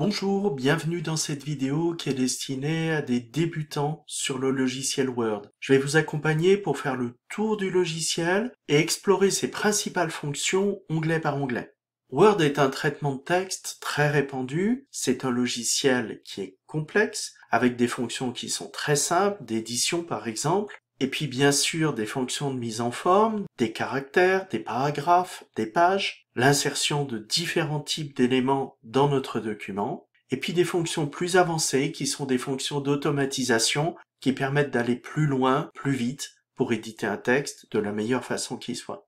Bonjour, bienvenue dans cette vidéo qui est destinée à des débutants sur le logiciel Word. Je vais vous accompagner pour faire le tour du logiciel et explorer ses principales fonctions onglet par onglet. Word est un traitement de texte très répandu, c'est un logiciel qui est complexe, avec des fonctions qui sont très simples, d'édition par exemple, et puis bien sûr des fonctions de mise en forme, des caractères, des paragraphes, des pages, l'insertion de différents types d'éléments dans notre document, et puis des fonctions plus avancées qui sont des fonctions d'automatisation qui permettent d'aller plus loin, plus vite, pour éditer un texte de la meilleure façon qui soit.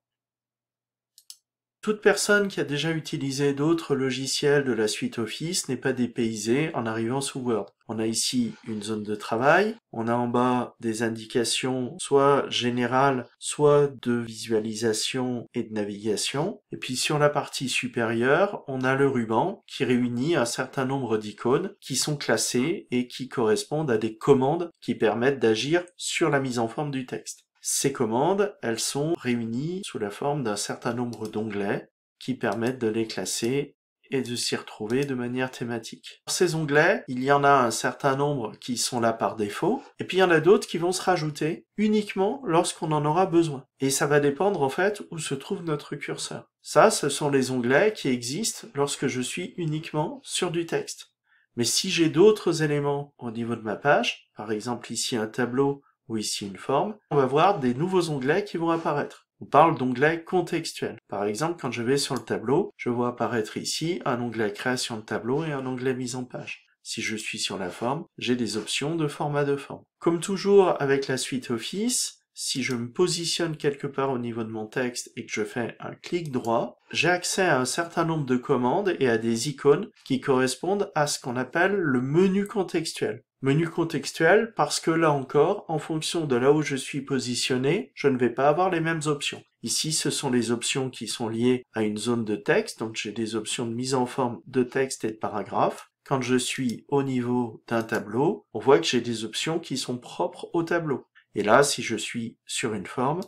Toute personne qui a déjà utilisé d'autres logiciels de la suite Office n'est pas dépaysée en arrivant sous Word. On a ici une zone de travail. On a en bas des indications soit générales, soit de visualisation et de navigation. Et puis sur la partie supérieure, on a le ruban qui réunit un certain nombre d'icônes qui sont classées et qui correspondent à des commandes qui permettent d'agir sur la mise en forme du texte. Ces commandes, elles sont réunies sous la forme d'un certain nombre d'onglets qui permettent de les classer et de s'y retrouver de manière thématique. Dans ces onglets, il y en a un certain nombre qui sont là par défaut, et puis il y en a d'autres qui vont se rajouter uniquement lorsqu'on en aura besoin. Et ça va dépendre en fait où se trouve notre curseur. Ça, ce sont les onglets qui existent lorsque je suis uniquement sur du texte. Mais si j'ai d'autres éléments au niveau de ma page, par exemple ici un tableau ou ici une forme, on va voir des nouveaux onglets qui vont apparaître. On parle d'onglet contextuel. Par exemple, quand je vais sur le tableau, je vois apparaître ici un onglet création de tableau et un onglet mise en page. Si je suis sur la forme, j'ai des options de format de forme. Comme toujours avec la suite Office, si je me positionne quelque part au niveau de mon texte et que je fais un clic droit, j'ai accès à un certain nombre de commandes et à des icônes qui correspondent à ce qu'on appelle le menu contextuel. Menu contextuel parce que là encore, en fonction de là où je suis positionné, je ne vais pas avoir les mêmes options. Ici, ce sont les options qui sont liées à une zone de texte, donc j'ai des options de mise en forme de texte et de paragraphe. Quand je suis au niveau d'un tableau, on voit que j'ai des options qui sont propres au tableau. Et là, si je suis sur une forme,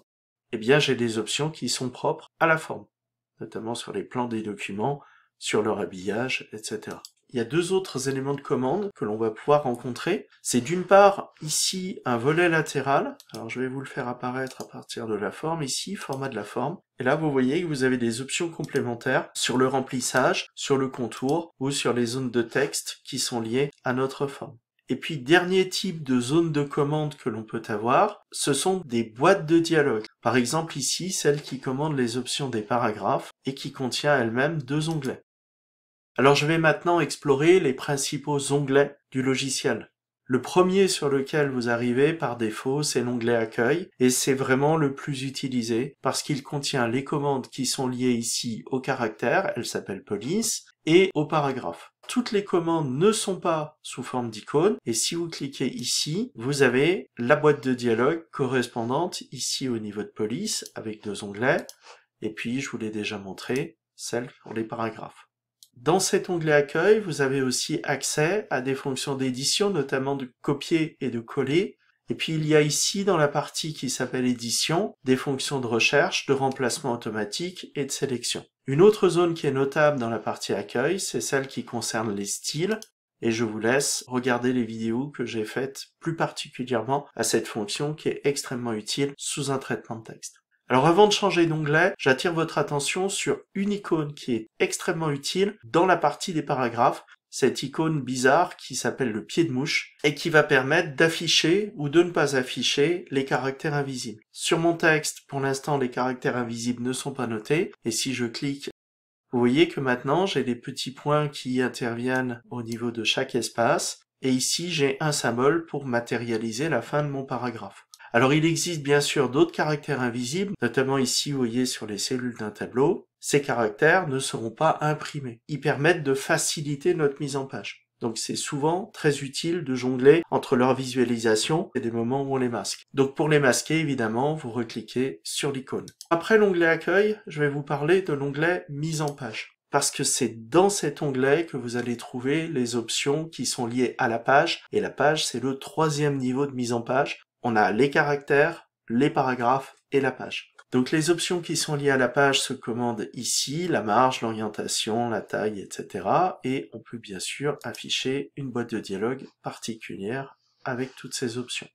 eh bien j'ai des options qui sont propres à la forme, notamment sur les plans des documents, sur leur habillage, etc il y a deux autres éléments de commande que l'on va pouvoir rencontrer. C'est d'une part, ici, un volet latéral. Alors, je vais vous le faire apparaître à partir de la forme, ici, format de la forme. Et là, vous voyez que vous avez des options complémentaires sur le remplissage, sur le contour ou sur les zones de texte qui sont liées à notre forme. Et puis, dernier type de zone de commande que l'on peut avoir, ce sont des boîtes de dialogue. Par exemple, ici, celle qui commande les options des paragraphes et qui contient elle-même deux onglets. Alors je vais maintenant explorer les principaux onglets du logiciel. Le premier sur lequel vous arrivez par défaut, c'est l'onglet Accueil, et c'est vraiment le plus utilisé parce qu'il contient les commandes qui sont liées ici au caractère, elle s'appelle police, et au paragraphe. Toutes les commandes ne sont pas sous forme d'icône, et si vous cliquez ici, vous avez la boîte de dialogue correspondante ici au niveau de police avec deux onglets, et puis je vous l'ai déjà montré, celle pour les paragraphes. Dans cet onglet accueil, vous avez aussi accès à des fonctions d'édition, notamment de copier et de coller. Et puis il y a ici, dans la partie qui s'appelle édition, des fonctions de recherche, de remplacement automatique et de sélection. Une autre zone qui est notable dans la partie accueil, c'est celle qui concerne les styles. Et je vous laisse regarder les vidéos que j'ai faites plus particulièrement à cette fonction qui est extrêmement utile sous un traitement de texte. Alors avant de changer d'onglet, j'attire votre attention sur une icône qui est extrêmement utile dans la partie des paragraphes, cette icône bizarre qui s'appelle le pied de mouche et qui va permettre d'afficher ou de ne pas afficher les caractères invisibles. Sur mon texte, pour l'instant, les caractères invisibles ne sont pas notés et si je clique vous voyez que maintenant j'ai des petits points qui interviennent au niveau de chaque espace et ici j'ai un symbole pour matérialiser la fin de mon paragraphe. Alors il existe bien sûr d'autres caractères invisibles, notamment ici vous voyez sur les cellules d'un tableau, ces caractères ne seront pas imprimés. Ils permettent de faciliter notre mise en page. Donc c'est souvent très utile de jongler entre leur visualisation et des moments où on les masque. Donc pour les masquer, évidemment, vous recliquez sur l'icône. Après l'onglet accueil, je vais vous parler de l'onglet mise en page. Parce que c'est dans cet onglet que vous allez trouver les options qui sont liées à la page. Et la page, c'est le troisième niveau de mise en page on a les caractères, les paragraphes et la page. Donc les options qui sont liées à la page se commandent ici, la marge, l'orientation, la taille, etc. Et on peut bien sûr afficher une boîte de dialogue particulière avec toutes ces options.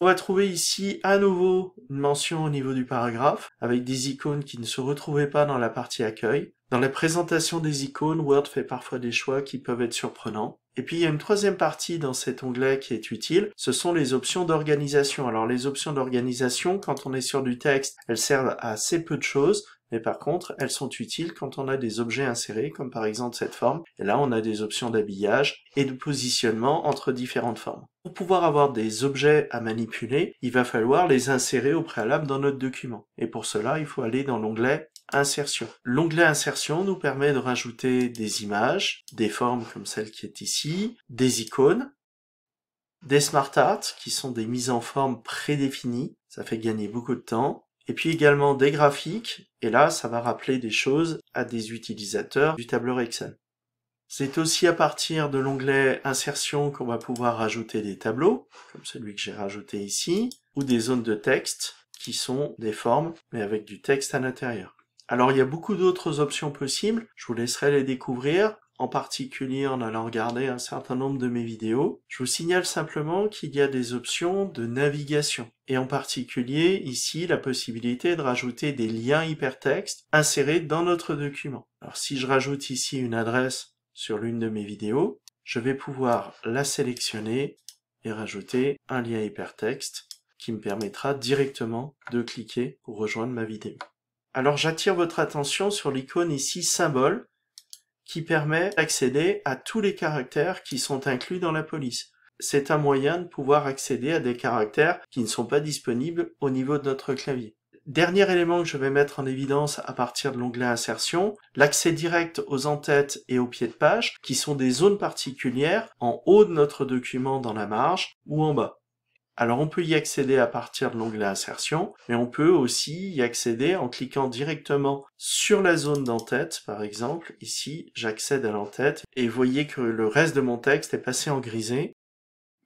On va trouver ici à nouveau une mention au niveau du paragraphe avec des icônes qui ne se retrouvaient pas dans la partie accueil. Dans la présentation des icônes, Word fait parfois des choix qui peuvent être surprenants. Et puis il y a une troisième partie dans cet onglet qui est utile, ce sont les options d'organisation. Alors les options d'organisation, quand on est sur du texte, elles servent à assez peu de choses, mais par contre, elles sont utiles quand on a des objets insérés, comme par exemple cette forme. Et là, on a des options d'habillage et de positionnement entre différentes formes. Pour pouvoir avoir des objets à manipuler, il va falloir les insérer au préalable dans notre document. Et pour cela, il faut aller dans l'onglet Insertion. L'onglet Insertion nous permet de rajouter des images, des formes comme celle qui est ici, des icônes, des smart arts qui sont des mises en forme prédéfinies, ça fait gagner beaucoup de temps, et puis également des graphiques, et là ça va rappeler des choses à des utilisateurs du tableur Excel. C'est aussi à partir de l'onglet Insertion qu'on va pouvoir rajouter des tableaux, comme celui que j'ai rajouté ici, ou des zones de texte, qui sont des formes, mais avec du texte à l'intérieur. Alors il y a beaucoup d'autres options possibles, je vous laisserai les découvrir, en particulier en allant regarder un certain nombre de mes vidéos. Je vous signale simplement qu'il y a des options de navigation, et en particulier ici la possibilité de rajouter des liens hypertextes insérés dans notre document. Alors si je rajoute ici une adresse sur l'une de mes vidéos, je vais pouvoir la sélectionner et rajouter un lien hypertexte qui me permettra directement de cliquer pour rejoindre ma vidéo. Alors j'attire votre attention sur l'icône ici symbole qui permet d'accéder à tous les caractères qui sont inclus dans la police. C'est un moyen de pouvoir accéder à des caractères qui ne sont pas disponibles au niveau de notre clavier. Dernier élément que je vais mettre en évidence à partir de l'onglet insertion, l'accès direct aux entêtes et aux pieds de page qui sont des zones particulières en haut de notre document dans la marge ou en bas. Alors on peut y accéder à partir de l'onglet insertion, mais on peut aussi y accéder en cliquant directement sur la zone d'entête, par exemple. Ici, j'accède à l'entête et vous voyez que le reste de mon texte est passé en grisé.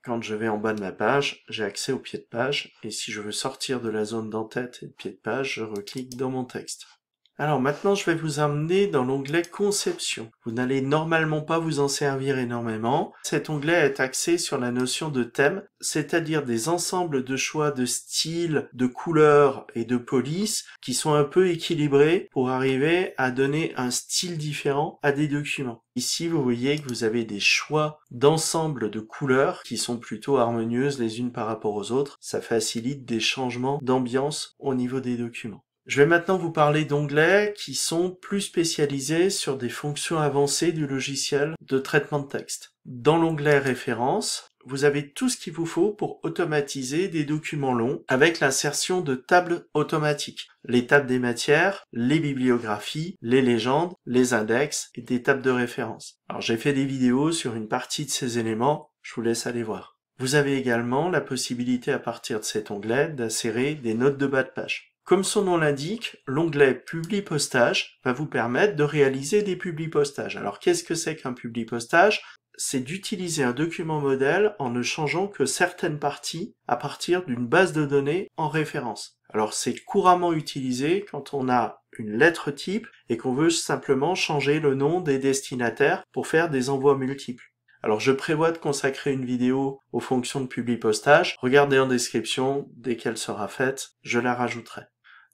Quand je vais en bas de ma page, j'ai accès au pied de page et si je veux sortir de la zone d'entête et de pied de page, je reclique dans mon texte. Alors maintenant, je vais vous amener dans l'onglet Conception. Vous n'allez normalement pas vous en servir énormément. Cet onglet est axé sur la notion de thème, c'est-à-dire des ensembles de choix de style, de couleurs et de police qui sont un peu équilibrés pour arriver à donner un style différent à des documents. Ici, vous voyez que vous avez des choix d'ensemble de couleurs qui sont plutôt harmonieuses les unes par rapport aux autres. Ça facilite des changements d'ambiance au niveau des documents. Je vais maintenant vous parler d'onglets qui sont plus spécialisés sur des fonctions avancées du logiciel de traitement de texte. Dans l'onglet références, vous avez tout ce qu'il vous faut pour automatiser des documents longs avec l'insertion de tables automatiques. Les tables des matières, les bibliographies, les légendes, les index et des tables de référence. Alors j'ai fait des vidéos sur une partie de ces éléments, je vous laisse aller voir. Vous avez également la possibilité à partir de cet onglet d'insérer des notes de bas de page. Comme son nom l'indique, l'onglet PubliPostage postage va vous permettre de réaliser des PubliPostages. postages Alors qu'est-ce que c'est qu'un publi-postage C'est d'utiliser un document modèle en ne changeant que certaines parties à partir d'une base de données en référence. Alors c'est couramment utilisé quand on a une lettre type et qu'on veut simplement changer le nom des destinataires pour faire des envois multiples. Alors je prévois de consacrer une vidéo aux fonctions de PubliPostage. postage. Regardez en description, dès qu'elle sera faite, je la rajouterai.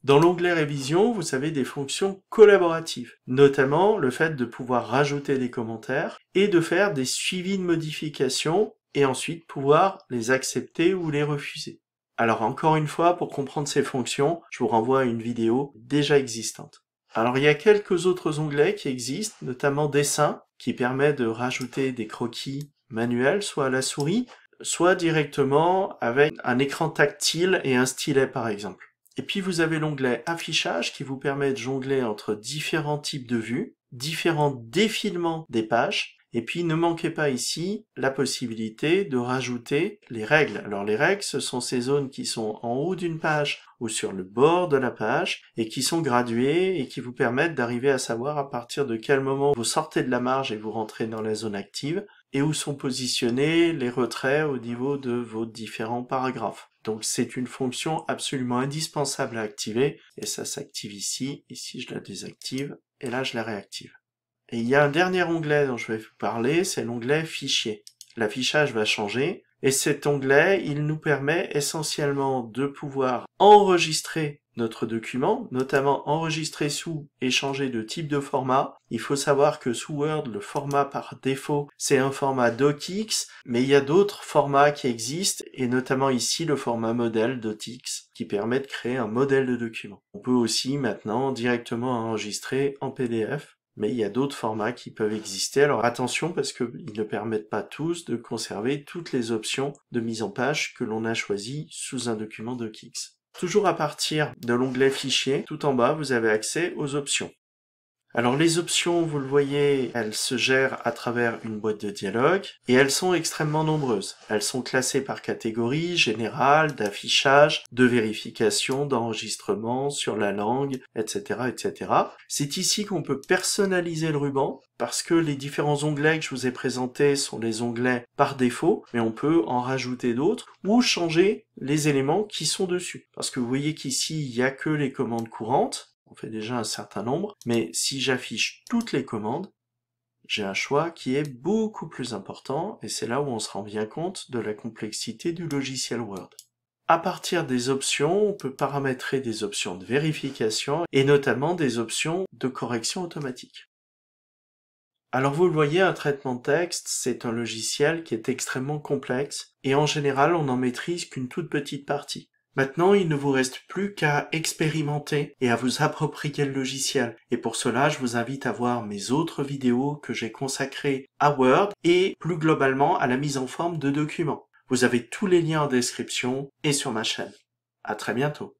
Dans l'onglet révision, vous avez des fonctions collaboratives, notamment le fait de pouvoir rajouter des commentaires et de faire des suivis de modifications et ensuite pouvoir les accepter ou les refuser. Alors encore une fois, pour comprendre ces fonctions, je vous renvoie à une vidéo déjà existante. Alors il y a quelques autres onglets qui existent, notamment dessin, qui permet de rajouter des croquis manuels, soit à la souris, soit directement avec un écran tactile et un stylet par exemple. Et puis vous avez l'onglet affichage qui vous permet de jongler entre différents types de vues, différents défilements des pages, et puis ne manquez pas ici la possibilité de rajouter les règles. Alors les règles, ce sont ces zones qui sont en haut d'une page ou sur le bord de la page et qui sont graduées et qui vous permettent d'arriver à savoir à partir de quel moment vous sortez de la marge et vous rentrez dans la zone active et où sont positionnés les retraits au niveau de vos différents paragraphes. Donc c'est une fonction absolument indispensable à activer, et ça s'active ici, ici je la désactive, et là je la réactive. Et il y a un dernier onglet dont je vais vous parler, c'est l'onglet Fichier. L'affichage va changer, et cet onglet, il nous permet essentiellement de pouvoir enregistrer notre document, notamment enregistré sous et changer de type de format. Il faut savoir que sous Word, le format par défaut, c'est un format DocX, mais il y a d'autres formats qui existent, et notamment ici le format modèle DocX, qui permet de créer un modèle de document. On peut aussi maintenant directement enregistrer en PDF, mais il y a d'autres formats qui peuvent exister. Alors attention parce qu'ils ne permettent pas tous de conserver toutes les options de mise en page que l'on a choisies sous un document DocX. Toujours à partir de l'onglet Fichier, tout en bas, vous avez accès aux options. Alors les options, vous le voyez, elles se gèrent à travers une boîte de dialogue et elles sont extrêmement nombreuses. Elles sont classées par catégorie, générale, d'affichage, de vérification, d'enregistrement, sur la langue, etc. etc. C'est ici qu'on peut personnaliser le ruban parce que les différents onglets que je vous ai présentés sont les onglets par défaut, mais on peut en rajouter d'autres ou changer les éléments qui sont dessus. Parce que vous voyez qu'ici, il n'y a que les commandes courantes, on fait déjà un certain nombre, mais si j'affiche toutes les commandes, j'ai un choix qui est beaucoup plus important et c'est là où on se rend bien compte de la complexité du logiciel Word. À partir des options, on peut paramétrer des options de vérification et notamment des options de correction automatique. Alors vous le voyez, un traitement de texte, c'est un logiciel qui est extrêmement complexe et en général on n'en maîtrise qu'une toute petite partie. Maintenant, il ne vous reste plus qu'à expérimenter et à vous approprier le logiciel. Et pour cela, je vous invite à voir mes autres vidéos que j'ai consacrées à Word et plus globalement à la mise en forme de documents. Vous avez tous les liens en description et sur ma chaîne. À très bientôt.